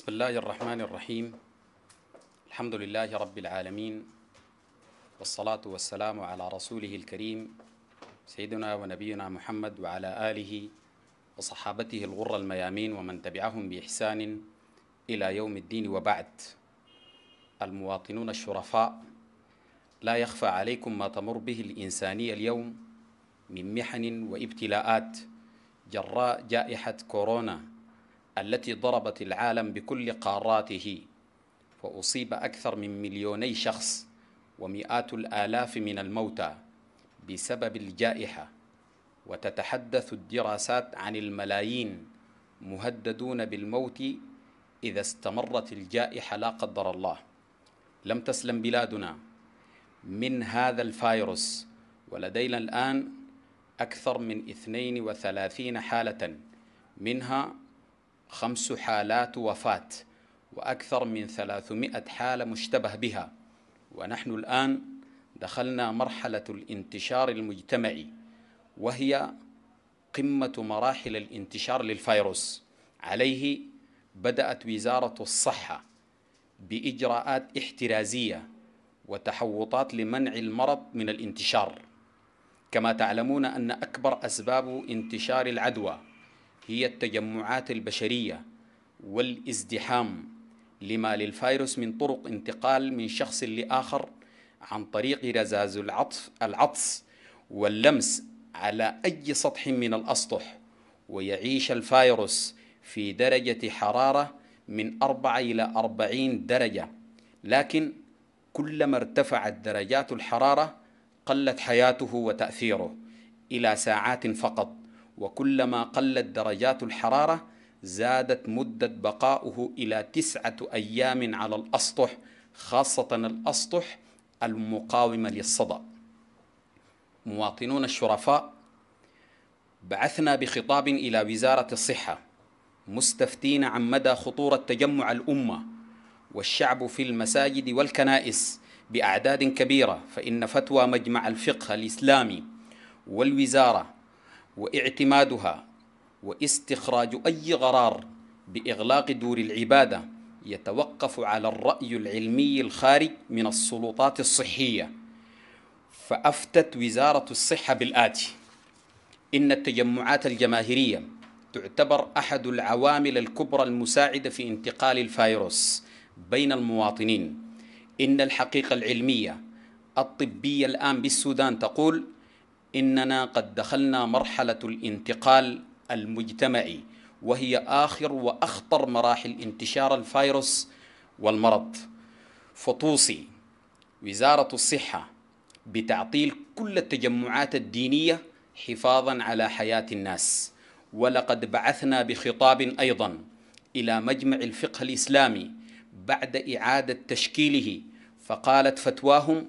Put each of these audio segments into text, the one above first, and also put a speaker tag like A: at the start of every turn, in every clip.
A: بسم الله الرحمن الرحيم الحمد لله رب العالمين والصلاة والسلام على رسوله الكريم سيدنا ونبينا محمد وعلى آله وصحابته الغر الميامين ومن تبعهم بإحسان إلى يوم الدين وبعد المواطنون الشرفاء لا يخفى عليكم ما تمر به الإنسانية اليوم من محن وابتلاءات جراء جائحة كورونا التي ضربت العالم بكل قاراته وأصيب أكثر من مليوني شخص ومئات الآلاف من الموتى بسبب الجائحة وتتحدث الدراسات عن الملايين مهددون بالموت إذا استمرت الجائحة لا قدر الله لم تسلم بلادنا من هذا الفيروس ولدينا الآن أكثر من 32 حالة منها خمس حالات وفاة وأكثر من 300 حالة مشتبه بها ونحن الآن دخلنا مرحلة الانتشار المجتمعي وهي قمة مراحل الانتشار للفيروس عليه بدأت وزارة الصحة بإجراءات احترازية وتحوطات لمنع المرض من الانتشار كما تعلمون أن أكبر أسباب انتشار العدوى هي التجمعات البشرية والازدحام لما للفيروس من طرق انتقال من شخص لآخر عن طريق رزاز العطف العطس واللمس على أي سطح من الأسطح ويعيش الفيروس في درجة حرارة من 4 إلى 40 درجة لكن كلما ارتفعت درجات الحرارة قلت حياته وتأثيره إلى ساعات فقط وكلما قلت درجات الحرارة زادت مدة بقاؤه إلى تسعة أيام على الأسطح خاصة الأسطح المقاومة للصدى مواطنون الشرفاء بعثنا بخطاب إلى وزارة الصحة مستفتين عن مدى خطورة تجمع الأمة والشعب في المساجد والكنائس بأعداد كبيرة فإن فتوى مجمع الفقه الإسلامي والوزارة واعتمادها واستخراج أي غرار بإغلاق دور العبادة يتوقف على الرأي العلمي الخارج من السلطات الصحية فأفتت وزارة الصحة بالآتي إن التجمعات الجماهيرية تعتبر أحد العوامل الكبرى المساعدة في انتقال الفيروس بين المواطنين إن الحقيقة العلمية الطبية الآن بالسودان تقول إننا قد دخلنا مرحلة الانتقال المجتمعي وهي آخر وأخطر مراحل انتشار الفيروس والمرض فتوصي وزارة الصحة بتعطيل كل التجمعات الدينية حفاظا على حياة الناس ولقد بعثنا بخطاب أيضا إلى مجمع الفقه الإسلامي بعد إعادة تشكيله فقالت فتواهم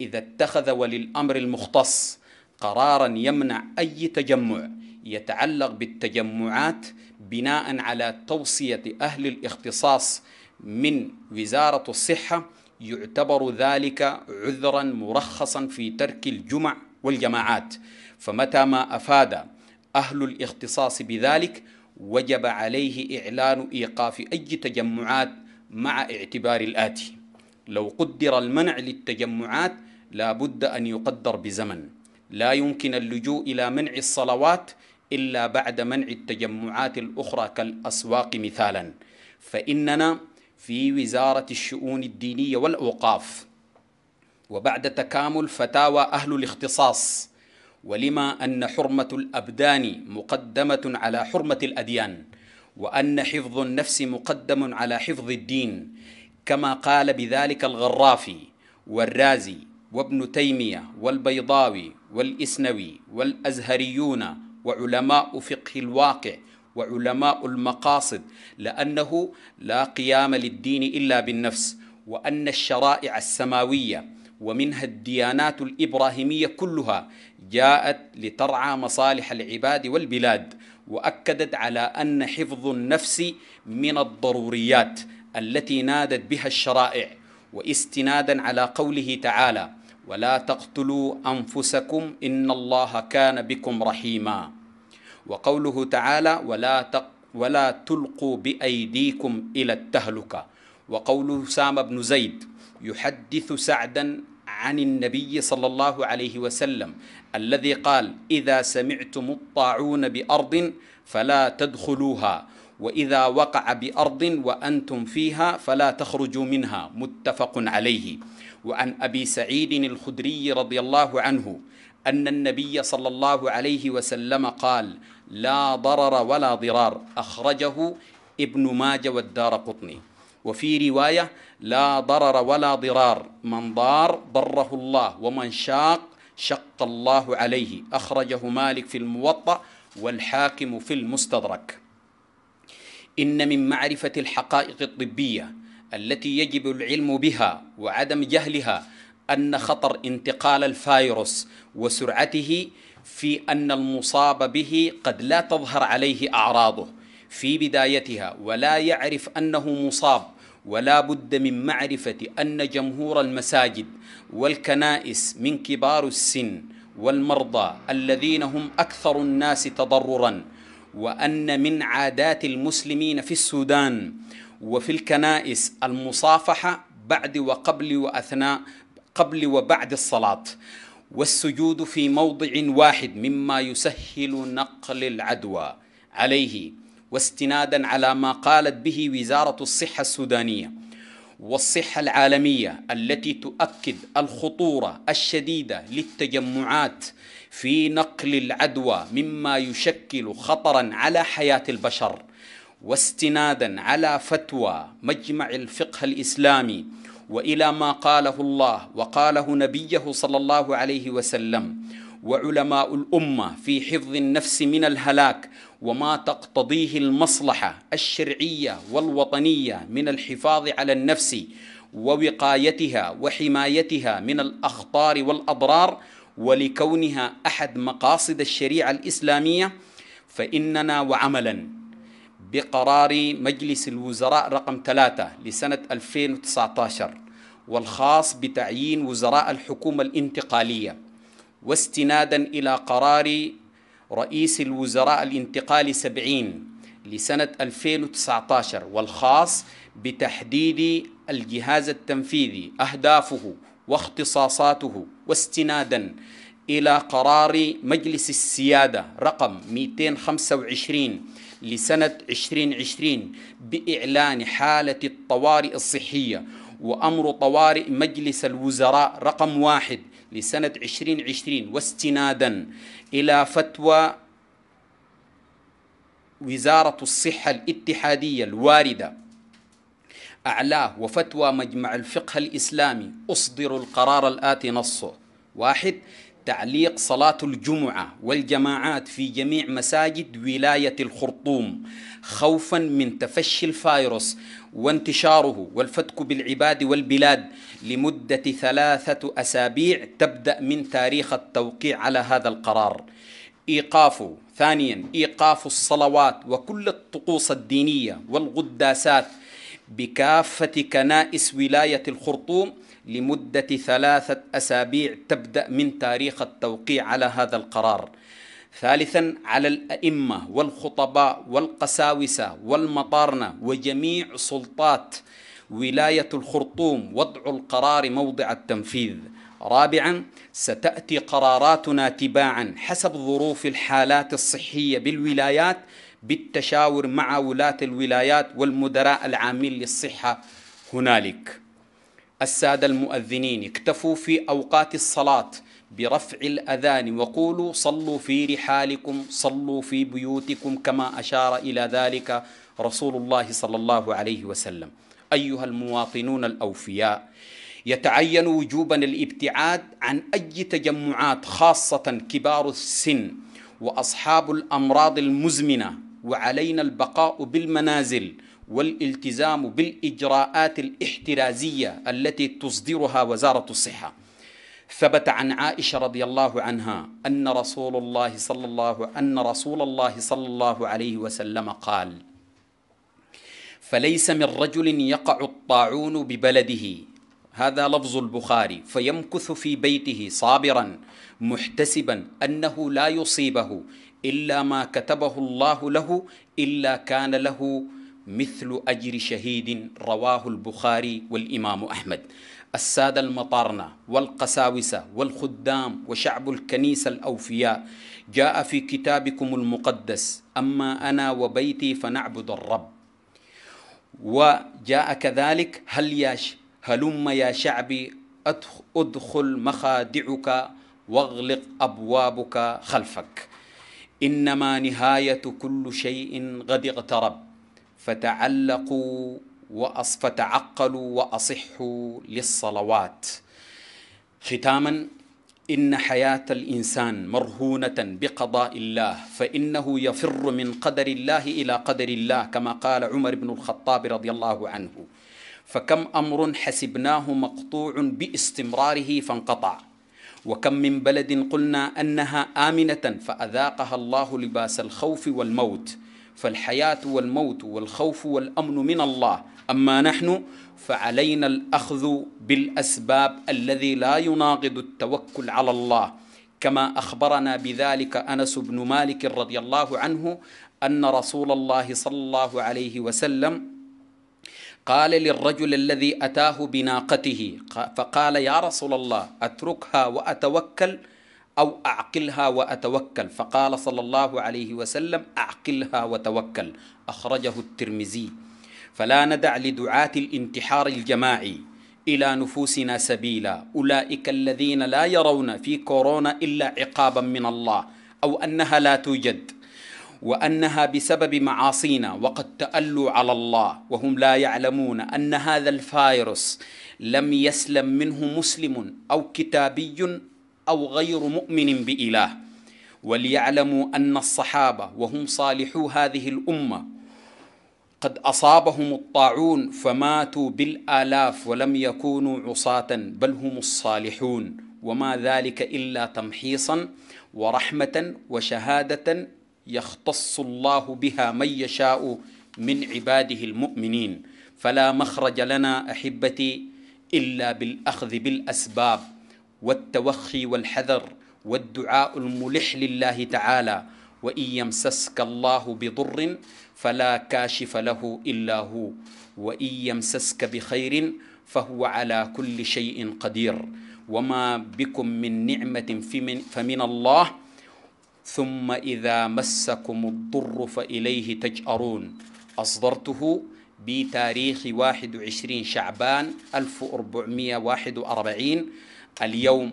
A: إذا اتخذ ولي الأمر المختص قرارا يمنع أي تجمع يتعلق بالتجمعات بناء على توصية أهل الاختصاص من وزارة الصحة يعتبر ذلك عذرا مرخصا في ترك الجمع والجماعات فمتى ما أفاد أهل الاختصاص بذلك وجب عليه إعلان إيقاف أي تجمعات مع اعتبار الآتي لو قدر المنع للتجمعات لا بد أن يقدر بزمن لا يمكن اللجوء إلى منع الصلوات إلا بعد منع التجمعات الأخرى كالأسواق مثالا فإننا في وزارة الشؤون الدينية والأوقاف وبعد تكامل فتاوى أهل الاختصاص ولما أن حرمة الأبدان مقدمة على حرمة الأديان وأن حفظ النفس مقدم على حفظ الدين كما قال بذلك الغرافي والرازي وابن تيمية والبيضاوي والإسنوي والأزهريون وعلماء فقه الواقع وعلماء المقاصد لأنه لا قيام للدين إلا بالنفس وأن الشرائع السماوية ومنها الديانات الإبراهيمية كلها جاءت لترعى مصالح العباد والبلاد وأكدت على أن حفظ النفس من الضروريات التي نادت بها الشرائع واستنادا على قوله تعالى ولا تقتلوا انفسكم ان الله كان بكم رحيما وقوله تعالى ولا تق ولا تلقوا بايديكم الى التهلكه وقول سام بن زيد يحدث سعدا عن النبي صلى الله عليه وسلم الذي قال اذا سمعتم الطاعون بارض فلا تدخلوها وإذا وقع بأرض وأنتم فيها فلا تخرجوا منها متفق عليه وعن أبي سعيد الخدري رضي الله عنه أن النبي صلى الله عليه وسلم قال لا ضرر ولا ضرار أخرجه ابن ماجه والدار قطني وفي رواية لا ضرر ولا ضرار من ضار ضره الله ومن شاق شق الله عليه أخرجه مالك في الموطأ والحاكم في المستدرك إن من معرفة الحقائق الطبية التي يجب العلم بها وعدم جهلها أن خطر انتقال الفيروس وسرعته في أن المصاب به قد لا تظهر عليه أعراضه في بدايتها ولا يعرف أنه مصاب ولا بد من معرفة أن جمهور المساجد والكنائس من كبار السن والمرضى الذين هم أكثر الناس تضرراً وأن من عادات المسلمين في السودان وفي الكنائس المصافحة بعد وقبل وأثناء قبل وبعد الصلاة والسجود في موضع واحد مما يسهل نقل العدوى عليه واستنادا على ما قالت به وزارة الصحة السودانية والصحة العالمية التي تؤكد الخطورة الشديدة للتجمعات في نقل العدوى مما يشكل خطرا على حياة البشر واستنادا على فتوى مجمع الفقه الإسلامي وإلى ما قاله الله وقاله نبيه صلى الله عليه وسلم وعلماء الامه في حفظ النفس من الهلاك وما تقتضيه المصلحه الشرعيه والوطنيه من الحفاظ على النفس ووقايتها وحمايتها من الاخطار والاضرار ولكونها احد مقاصد الشريعه الاسلاميه فاننا وعملا بقرار مجلس الوزراء رقم 3 لسنة 2019 والخاص بتعيين وزراء الحكومة الانتقالية واستنادا إلى قرار رئيس الوزراء الانتقال 70 لسنة 2019 والخاص بتحديد الجهاز التنفيذي أهدافه واختصاصاته واستنادا إلى قرار مجلس السيادة رقم 225 لسنة 2020 بإعلان حالة الطوارئ الصحية وأمر طوارئ مجلس الوزراء رقم واحد لسنة 2020 واستنادا إلى فتوى وزارة الصحة الاتحادية الواردة أعلاه وفتوى مجمع الفقه الإسلامي أصدر القرار الآتي نصه واحد تعليق صلاة الجمعة والجماعات في جميع مساجد ولاية الخرطوم خوفا من تفشي الفيروس وانتشاره والفتك بالعباد والبلاد لمدة ثلاثة أسابيع تبدأ من تاريخ التوقيع على هذا القرار إيقاف ثانيا إيقاف الصلوات وكل الطقوس الدينية والقداسات بكافة كنائس ولاية الخرطوم لمدة ثلاثة أسابيع تبدأ من تاريخ التوقيع على هذا القرار ثالثا على الأئمة والخطباء والقساوسة والمطارنة وجميع سلطات ولاية الخرطوم وضع القرار موضع التنفيذ رابعا ستأتي قراراتنا تباعا حسب ظروف الحالات الصحية بالولايات بالتشاور مع ولاة الولايات والمدراء العامين للصحة هنالك السادة المؤذنين اكتفوا في أوقات الصلاة برفع الأذان وقولوا صلوا في رحالكم صلوا في بيوتكم كما أشار إلى ذلك رسول الله صلى الله عليه وسلم أيها المواطنون الأوفياء يتعين وجوبا الابتعاد عن أي تجمعات خاصة كبار السن وأصحاب الأمراض المزمنة وعلينا البقاء بالمنازل والالتزام بالإجراءات الاحترازية التي تصدرها وزارة الصحة ثبت عن عائشة رضي الله عنها أن رسول الله صلى الله أن رسول الله صلى الله عليه وسلم قال: فليس من رجل يقع الطاعون ببلده هذا لفظ البخاري فيمكث في بيته صابرا محتسبا أنه لا يصيبه إلا ما كتبه الله له إلا كان له مثل أجر شهيد رواه البخاري والإمام أحمد السادة المطارنة والقساوسة والخدام وشعب الكنيسة الأوفياء جاء في كتابكم المقدس أما أنا وبيتي فنعبد الرب وجاء كذلك هل يا هلم يا شعبي أدخل مخادعك واغلق أبوابك خلفك إنما نهاية كل شيء قد اقترب فتعلقوا وأص فتعقلوا وأصحوا للصلوات ختاما إن حياة الإنسان مرهونة بقضاء الله فإنه يفر من قدر الله إلى قدر الله كما قال عمر بن الخطاب رضي الله عنه فكم أمر حسبناه مقطوع باستمراره فانقطع وكم من بلد قلنا أنها آمنة فأذاقها الله لباس الخوف والموت فالحياة والموت والخوف والأمن من الله أما نحن فعلينا الأخذ بالأسباب الذي لا يناقض التوكل على الله كما أخبرنا بذلك أنس بن مالك رضي الله عنه أن رسول الله صلى الله عليه وسلم قال للرجل الذي أتاه بناقته فقال يا رسول الله أتركها وأتوكل أو أعقلها وأتوكل فقال صلى الله عليه وسلم أعقلها وتوكل أخرجه الترمذي فلا ندع لدعاة الانتحار الجماعي إلى نفوسنا سبيلا أولئك الذين لا يرون في كورونا إلا عقابا من الله أو أنها لا توجد وأنها بسبب معاصينا وقد تألوا على الله وهم لا يعلمون أن هذا الفيروس لم يسلم منه مسلم أو كتابي أو غير مؤمن بإله وليعلموا أن الصحابة وهم صالحو هذه الأمة قد أصابهم الطاعون فماتوا بالآلاف ولم يكونوا عصاة بل هم الصالحون وما ذلك إلا تمحيصا ورحمة وشهادة يختص الله بها من يشاء من عباده المؤمنين فلا مخرج لنا أحبتي إلا بالأخذ بالأسباب والتوخي والحذر والدعاء الملح لله تعالى وإن يمسسك الله بضر فلا كاشف له إلا هو وإن يمسسك بخير فهو على كل شيء قدير وما بكم من نعمة فمن, فمن الله ثم إذا مسكم الضر فإليه تجأرون أصدرته بتاريخ 21 شعبان 1441 اليوم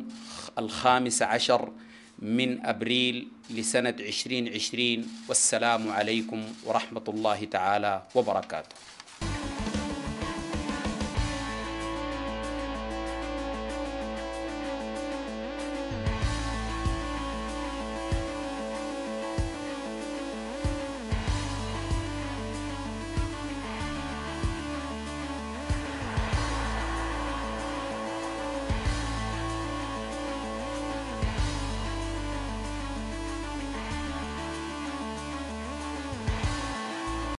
A: الخامس عشر من أبريل لسنة عشرين عشرين والسلام عليكم ورحمة الله تعالى وبركاته